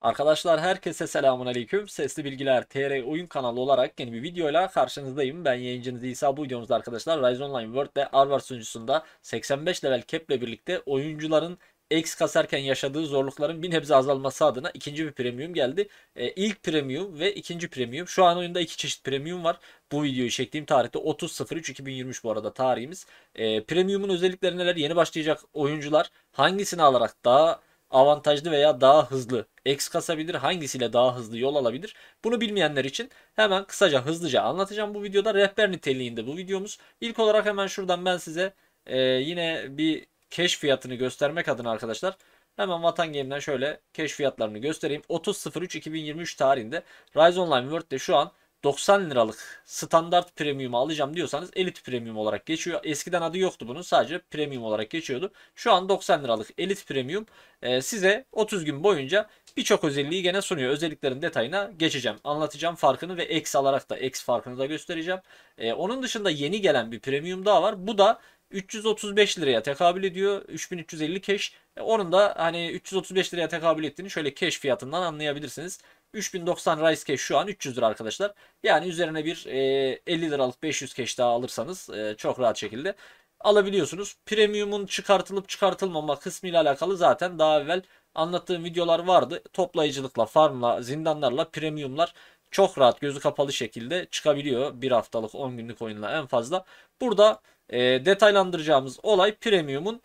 Arkadaşlar herkese selamun aleyküm. Sesli Bilgiler TR oyun kanalı olarak yeni bir videoyla karşınızdayım. Ben yayıncınız İsa bu videomuzda arkadaşlar Rise Online World ve Arvar sunucusunda 85 level cap ile birlikte oyuncuların X kasarken yaşadığı zorlukların bir nebze azalması adına ikinci bir premium geldi. E, ilk premium ve ikinci premium. Şu an oyunda iki çeşit premium var. Bu videoyu çektiğim tarihte 30.03.2023 bu arada tarihimiz. E, premium'un özellikleri neler? Yeni başlayacak oyuncular hangisini alarak daha avantajlı veya daha hızlı X kasabilir? Hangisiyle daha hızlı yol alabilir? Bunu bilmeyenler için hemen kısaca hızlıca anlatacağım bu videoda. Rehber niteliğinde bu videomuz. İlk olarak hemen şuradan ben size e, yine bir keş fiyatını göstermek adına arkadaşlar. Hemen Vatan Game'den şöyle keş fiyatlarını göstereyim. 30.03.2023 tarihinde Rise Online World'de şu an 90 liralık standart premium alacağım diyorsanız elit premium olarak geçiyor. Eskiden adı yoktu bunun sadece premium olarak geçiyordu. Şu an 90 liralık elit premium e, size 30 gün boyunca birçok özelliği gene sunuyor. Özelliklerin detayına geçeceğim. Anlatacağım farkını ve X alarak da X farkını da göstereceğim. E, onun dışında yeni gelen bir premium daha var. Bu da 335 liraya tekabül ediyor. 3350 keş. E, onun da hani 335 liraya tekabül ettiğini şöyle keş fiyatından anlayabilirsiniz. 3090 Rice Cash şu an 300 lira arkadaşlar. Yani üzerine bir e, 50 liralık 500 cash daha alırsanız e, çok rahat şekilde alabiliyorsunuz. Premium'un çıkartılıp çıkartılmama kısmı ile alakalı zaten daha evvel anlattığım videolar vardı. Toplayıcılıkla, farmla, zindanlarla premiumlar çok rahat gözü kapalı şekilde çıkabiliyor. Bir haftalık 10 günlük oyunla en fazla. Burada e, detaylandıracağımız olay premium'un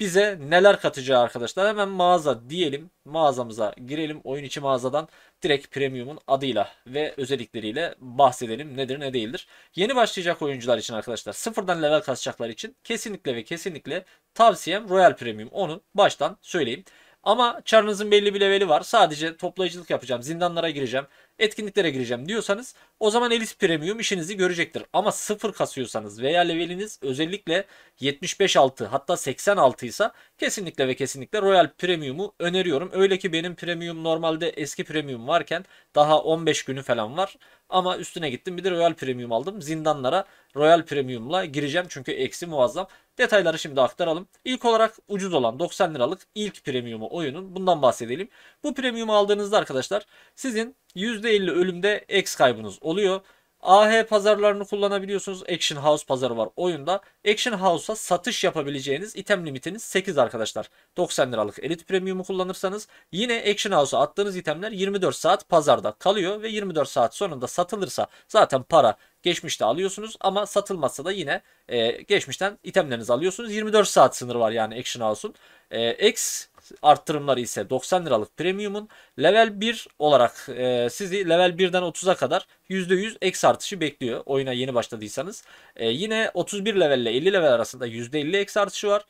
bize neler katacağı arkadaşlar. Hemen mağaza diyelim. Mağazamıza girelim. Oyun içi mağazadan direkt premium'un adıyla ve özellikleriyle bahsedelim. Nedir ne değildir. Yeni başlayacak oyuncular için arkadaşlar sıfırdan level kasacaklar için kesinlikle ve kesinlikle tavsiyem Royal Premium. Onu baştan söyleyeyim. Ama çarınızın belli bir leveli var. Sadece toplayıcılık yapacağım. Zindanlara gireceğim etkinliklere gireceğim diyorsanız o zaman Elis Premium işinizi görecektir. Ama sıfır kasıyorsanız veya leveliniz özellikle 75-6 hatta 86 ise kesinlikle ve kesinlikle Royal Premium'u öneriyorum. Öyle ki benim Premium normalde eski Premium varken daha 15 günü falan var. Ama üstüne gittim bir de Royal Premium aldım. Zindanlara Royal Premium'la gireceğim çünkü eksi muazzam. Detayları şimdi aktaralım. İlk olarak ucuz olan 90 liralık ilk premiumu oyunun bundan bahsedelim. Bu premiumu aldığınızda arkadaşlar sizin %50 ölümde X kaybınız oluyor. AH pazarlarını kullanabiliyorsunuz. Action House pazarı var oyunda. Action House'a satış yapabileceğiniz item limitiniz 8 arkadaşlar. 90 liralık Elite Premium'u kullanırsanız yine Action House'a attığınız itemler 24 saat pazarda kalıyor ve 24 saat sonunda satılırsa zaten para geçmişte alıyorsunuz ama satılmazsa da yine e, geçmişten itemlerinizi alıyorsunuz. 24 saat sınırı var yani Action House'un. E, X arttırımları ise 90 liralık premiumun level 1 olarak e, sizi level 1'den 30'a kadar %100 X artışı bekliyor oyuna yeni başladıysanız. E, yine 31 level ile 50 level arasında %50 X artışı var.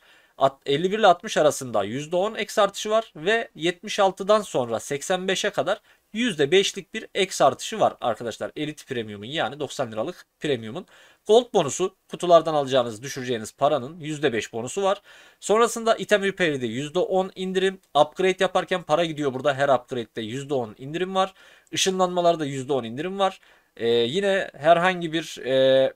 51 ile 60 arasında %10 X artışı var ve 76'dan sonra 85'e kadar %5'lik bir eks artışı var arkadaşlar. Elite Premium'un yani 90 liralık Premium'un. Gold bonusu kutulardan alacağınız düşüreceğiniz paranın %5 bonusu var. Sonrasında item repair'de %10 indirim. Upgrade yaparken para gidiyor burada her upgrade'de %10 indirim var. Işınlanmalarda %10 indirim var. Ee, yine herhangi bir e,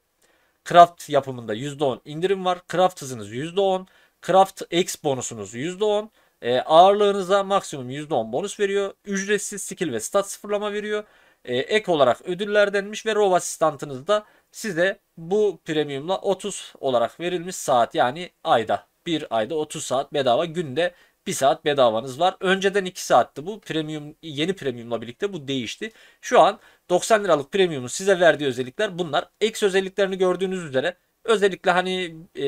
craft yapımında %10 indirim var. Craft hızınız %10. Craft X bonusunuz %10. E, ağırlığınıza maksimum %10 bonus veriyor. Ücretsiz skill ve stat sıfırlama veriyor. E, ek olarak ödüllerdenmiş ve rov asistantınız da size bu premiumla 30 olarak verilmiş saat yani ayda. Bir ayda 30 saat bedava günde 1 saat bedavanız var. Önceden 2 saatti bu. Premium yeni premiumla birlikte bu değişti. Şu an 90 liralık premiumun size verdiği özellikler bunlar. Ek özelliklerini gördüğünüz üzere özellikle hani e,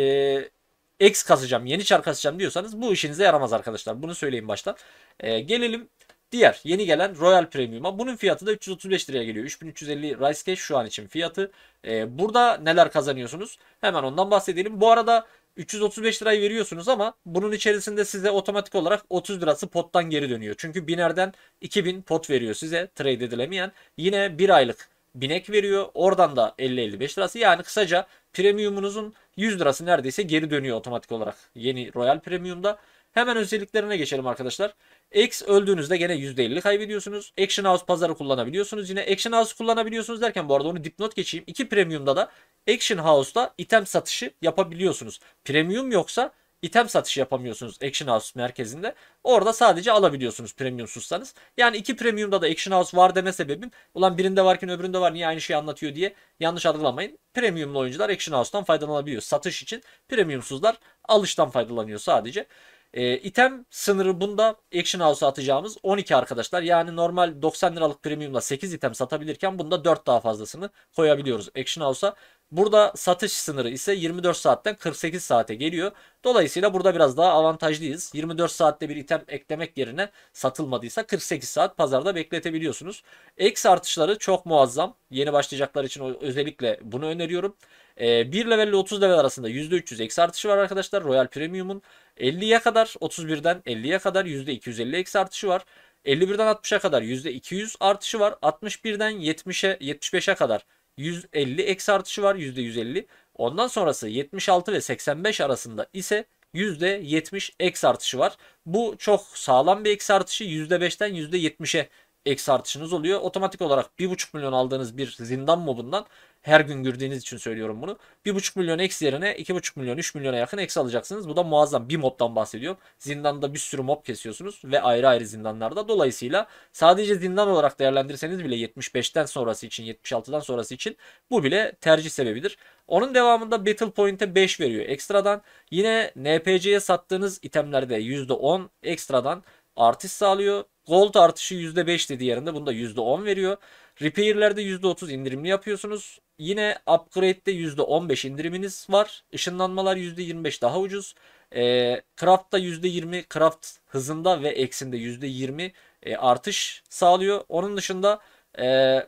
X kasacağım, yeni çar kasacağım diyorsanız bu işinize yaramaz arkadaşlar. Bunu söyleyeyim baştan. E, gelelim diğer yeni gelen Royal Premium'a. Bunun fiyatı da 335 liraya geliyor. 3350 Rice Cash şu an için fiyatı. E, burada neler kazanıyorsunuz? Hemen ondan bahsedelim. Bu arada 335 lirayı veriyorsunuz ama bunun içerisinde size otomatik olarak 30 lirası pottan geri dönüyor. Çünkü binerden 2000 pot veriyor size trade edilemeyen. Yine bir aylık binek veriyor. Oradan da 50-55 lirası. Yani kısaca premiumunuzun 100 lirası neredeyse geri dönüyor otomatik olarak yeni Royal Premium'da. Hemen özelliklerine geçelim arkadaşlar. X öldüğünüzde gene %50 kaybediyorsunuz. Action House pazarı kullanabiliyorsunuz. Yine Action House kullanabiliyorsunuz derken bu arada onu dipnot geçeyim. 2 Premium'da da Action House'da item satışı yapabiliyorsunuz. Premium yoksa item satışı yapamıyorsunuz Action House merkezinde. Orada sadece alabiliyorsunuz premium sussanız. Yani iki premiumda da Action House var deme sebebim ulan birinde varken öbüründe var niye aynı şeyi anlatıyor diye yanlış algılamayın. Premiumlu oyuncular Action House'tan faydalanabiliyor. Satış için premiumsuzlar alıştan faydalanıyor sadece. E, item sınırı bunda Action House'a atacağımız 12 arkadaşlar. Yani normal 90 liralık premiumla 8 item satabilirken bunda 4 daha fazlasını koyabiliyoruz Action House'a. Burada satış sınırı ise 24 saatten 48 saate geliyor. Dolayısıyla burada biraz daha avantajlıyız. 24 saatte bir item eklemek yerine satılmadıysa 48 saat pazarda bekletebiliyorsunuz. X artışları çok muazzam. Yeni başlayacaklar için özellikle bunu öneriyorum. 1 ee, level ile 30 level arasında %300 eksi artışı var arkadaşlar. Royal Premium'un 50'ye kadar 31'den 50'ye kadar %250 eksi artışı var. 51'den 60'a kadar %200 artışı var. 61'den 70'e 75'e kadar 150 eksi artışı var %150. Ondan sonrası 76 ve 85 arasında ise %70 eksi artışı var. Bu çok sağlam bir eksi artışı %5'ten %70'e eksi artışınız oluyor. Otomatik olarak 1,5 milyon aldığınız bir zindan mobundan her gün girdiğiniz için söylüyorum bunu. 1,5 milyon eksi yerine 2,5 milyon 3 milyona yakın eksi alacaksınız. Bu da muazzam. Bir mobdan bahsediyor. Zindanda bir sürü mob kesiyorsunuz ve ayrı ayrı zindanlarda. Dolayısıyla sadece zindan olarak değerlendirseniz bile 75'ten sonrası için 76'dan sonrası için bu bile tercih sebebidir. Onun devamında Battle Point'e 5 veriyor ekstradan. Yine NPC'ye sattığınız itemlerde %10 ekstradan artış sağlıyor. Gold artışı %5 dediği yerinde bunda da %10 veriyor. Repair'lerde %30 indirimli yapıyorsunuz. Yine upgrade'de %15 indiriminiz var. Işınlanmalar %25 daha ucuz. E, craft'ta %20 craft hızında ve eksinde %20 e, artış sağlıyor. Onun dışında e,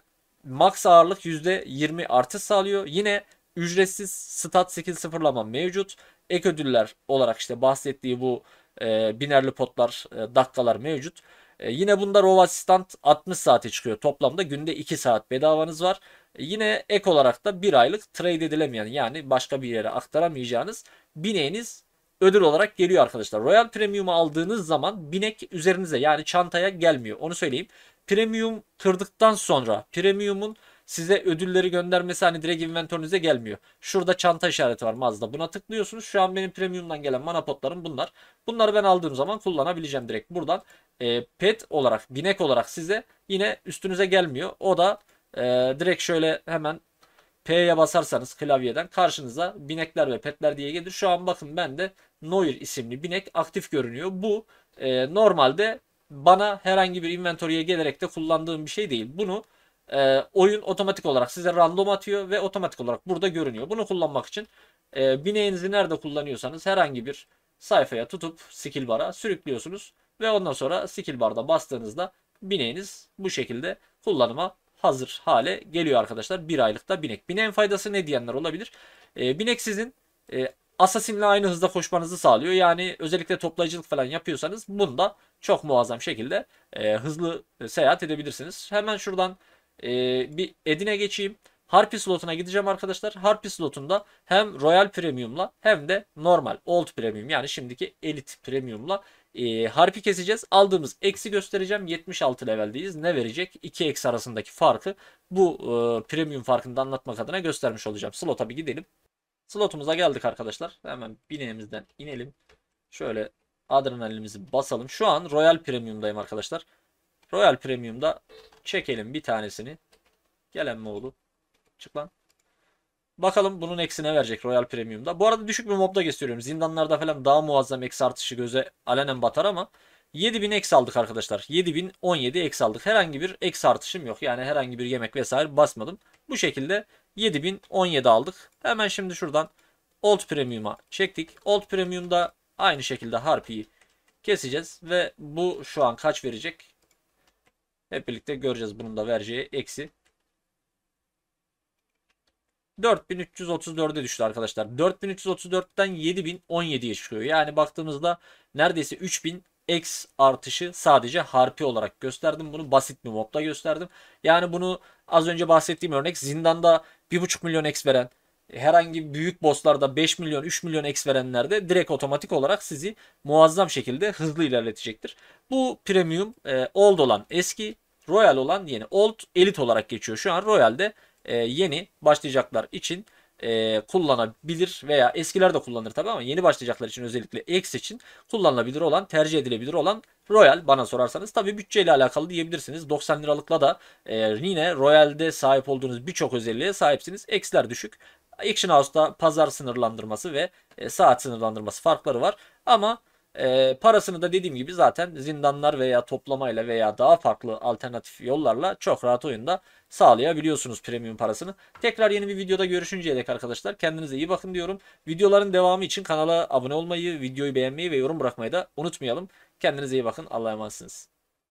max ağırlık %20 artış sağlıyor. Yine ücretsiz stat skill sıfırlama mevcut. Ek ödüller olarak işte bahsettiği bu e, binerli potlar, e, dakikalar mevcut. E, yine bunda Rov Assistant 60 saate çıkıyor. Toplamda günde 2 saat bedavanız var. E, yine ek olarak da bir aylık trade edilemeyen yani başka bir yere aktaramayacağınız bineğiniz ödül olarak geliyor arkadaşlar. Royal Premium'u aldığınız zaman binek üzerinize yani çantaya gelmiyor. Onu söyleyeyim. Premium kırdıktan sonra Premium'un size ödülleri göndermesi hani direkt inventörünüze gelmiyor. Şurada çanta işareti var Mazda. Buna tıklıyorsunuz. Şu an benim premiumdan gelen mana potlarım bunlar. Bunları ben aldığım zaman kullanabileceğim direkt buradan. E, pet olarak, binek olarak size yine üstünüze gelmiyor. O da ee, direkt şöyle hemen P'ye basarsanız klavyeden karşınıza binekler ve petler diye gelir. Şu an bakın ben de Noir isimli binek aktif görünüyor. Bu e, normalde bana herhangi bir inventory'e gelerek de kullandığım bir şey değil. Bunu e, oyun otomatik olarak size random atıyor ve otomatik olarak burada görünüyor. Bunu kullanmak için e, bineğinizi nerede kullanıyorsanız herhangi bir sayfaya tutup skill bar'a sürüklüyorsunuz. Ve ondan sonra skill bar'da bastığınızda bineğiniz bu şekilde kullanıma hazır hale geliyor arkadaşlar. Bir aylıkta binek. Bineğin faydası ne diyenler olabilir? E, binek sizin e, Assassin'le aynı hızda koşmanızı sağlıyor. Yani özellikle toplayıcılık falan yapıyorsanız bunda çok muazzam şekilde e, hızlı seyahat edebilirsiniz. Hemen şuradan e, bir Edin'e geçeyim. Harpy slotuna gideceğim arkadaşlar. Harpy slotunda hem Royal Premium'la hem de normal Old Premium yani şimdiki Elite Premium'la e, ee, harpi keseceğiz. Aldığımız eksi göstereceğim. 76 leveldeyiz. Ne verecek? 2 eksi arasındaki farkı bu e, premium farkını da anlatmak adına göstermiş olacağım. Slota bir gidelim. Slotumuza geldik arkadaşlar. Hemen binemizden inelim. Şöyle adrenalinimizi basalım. Şu an Royal Premium'dayım arkadaşlar. Royal Premium'da çekelim bir tanesini. Gelen mi oğlu? Çık lan. Bakalım bunun eksine verecek Royal Premium'da. Bu arada düşük bir mobda gösteriyorum. Zindanlarda falan daha muazzam eksi artışı göze alenen batar ama 7000 eksi aldık arkadaşlar. 7017 eksi aldık. Herhangi bir eksi artışım yok. Yani herhangi bir yemek vesaire basmadım. Bu şekilde 7017 aldık. Hemen şimdi şuradan Old Premium'a çektik. Old Premium'da aynı şekilde Harpy'yi keseceğiz. Ve bu şu an kaç verecek? Hep birlikte göreceğiz bunun da vereceği eksi. 4334'e düştü arkadaşlar. 4334'ten 7017'ye çıkıyor. Yani baktığımızda neredeyse 3000 X artışı sadece harpi olarak gösterdim. Bunu basit bir modda gösterdim. Yani bunu az önce bahsettiğim örnek zindanda 1.5 milyon X veren herhangi büyük bosslarda 5 milyon 3 milyon X verenlerde direkt otomatik olarak sizi muazzam şekilde hızlı ilerletecektir. Bu premium e, old olan eski royal olan yeni old elit olarak geçiyor. Şu an royal'de e, yeni başlayacaklar için e, kullanabilir veya eskiler de kullanır tabi ama yeni başlayacaklar için özellikle X için kullanılabilir olan, tercih edilebilir olan Royal bana sorarsanız tabi bütçeyle alakalı diyebilirsiniz. 90 liralıkla da e, yine Royal'de sahip olduğunuz birçok özelliğe sahipsiniz. X'ler düşük. Action House'da pazar sınırlandırması ve e, saat sınırlandırması farkları var ama e, parasını da dediğim gibi zaten zindanlar veya toplamayla veya daha farklı alternatif yollarla çok rahat oyunda sağlayabiliyorsunuz premium parasını. Tekrar yeni bir videoda görüşünceye dek arkadaşlar kendinize iyi bakın diyorum. Videoların devamı için kanala abone olmayı, videoyu beğenmeyi ve yorum bırakmayı da unutmayalım. Kendinize iyi bakın. Allah'a emanetsiniz.